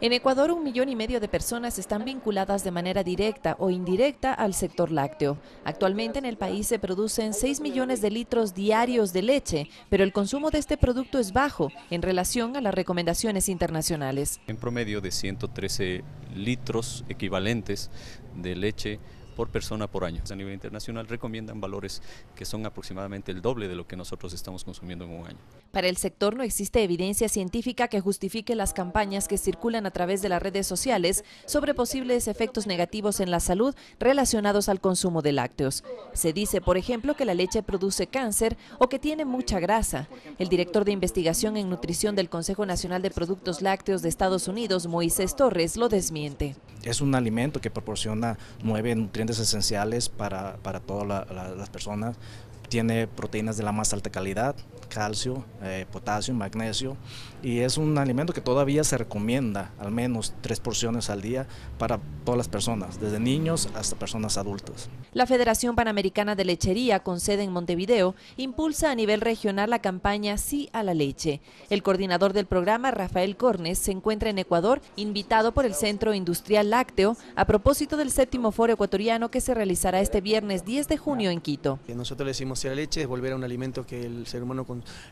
En Ecuador, un millón y medio de personas están vinculadas de manera directa o indirecta al sector lácteo. Actualmente en el país se producen 6 millones de litros diarios de leche, pero el consumo de este producto es bajo en relación a las recomendaciones internacionales. En promedio de 113 litros equivalentes de leche por persona por año. A nivel internacional recomiendan valores que son aproximadamente el doble de lo que nosotros estamos consumiendo en un año. Para el sector no existe evidencia científica que justifique las campañas que circulan a través de las redes sociales sobre posibles efectos negativos en la salud relacionados al consumo de lácteos. Se dice, por ejemplo, que la leche produce cáncer o que tiene mucha grasa. El director de investigación en nutrición del Consejo Nacional de Productos Lácteos de Estados Unidos, Moisés Torres, lo desmiente. Es un alimento que proporciona nueve nutrientes esenciales para, para todas las personas, tiene proteínas de la más alta calidad, calcio, eh, potasio, magnesio, y es un alimento que todavía se recomienda al menos tres porciones al día para todas las personas, desde niños hasta personas adultas. La Federación Panamericana de Lechería, con sede en Montevideo, impulsa a nivel regional la campaña Sí a la leche. El coordinador del programa, Rafael Cornes, se encuentra en Ecuador, invitado por el Centro Industrial Lácteo, a propósito del séptimo foro ecuatoriano que se realizará este viernes 10 de junio en Quito. Nosotros le decimos de la leche, es volver a un alimento que el ser humano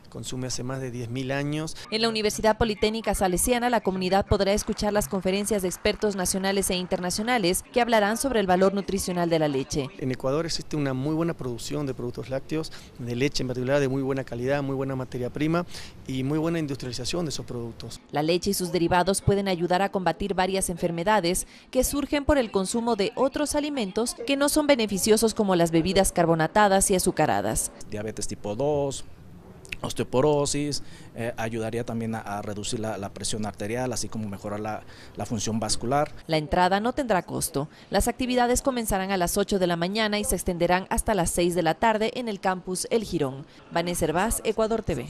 consume hace más de 10.000 años. En la Universidad Politécnica Salesiana, la comunidad podrá escuchar las conferencias de expertos nacionales e internacionales que hablarán sobre el valor nutricional de la leche. En Ecuador existe una muy buena producción de productos lácteos, de leche en particular, de muy buena calidad, muy buena materia prima y muy buena industrialización de esos productos. La leche y sus derivados pueden ayudar a combatir varias enfermedades que surgen por el consumo de otros alimentos que no son beneficiosos como las bebidas carbonatadas y azucaradas. Diabetes tipo 2, osteoporosis, eh, ayudaría también a, reducir la, presión arterial, así como mejorar la, función vascular. La entrada no tendrá costo. Las actividades comenzarán a las 8 de la mañana y se extenderán hasta las 6 de la tarde en el campus El Girón. Vanessa Herbaz, Ecuador TV.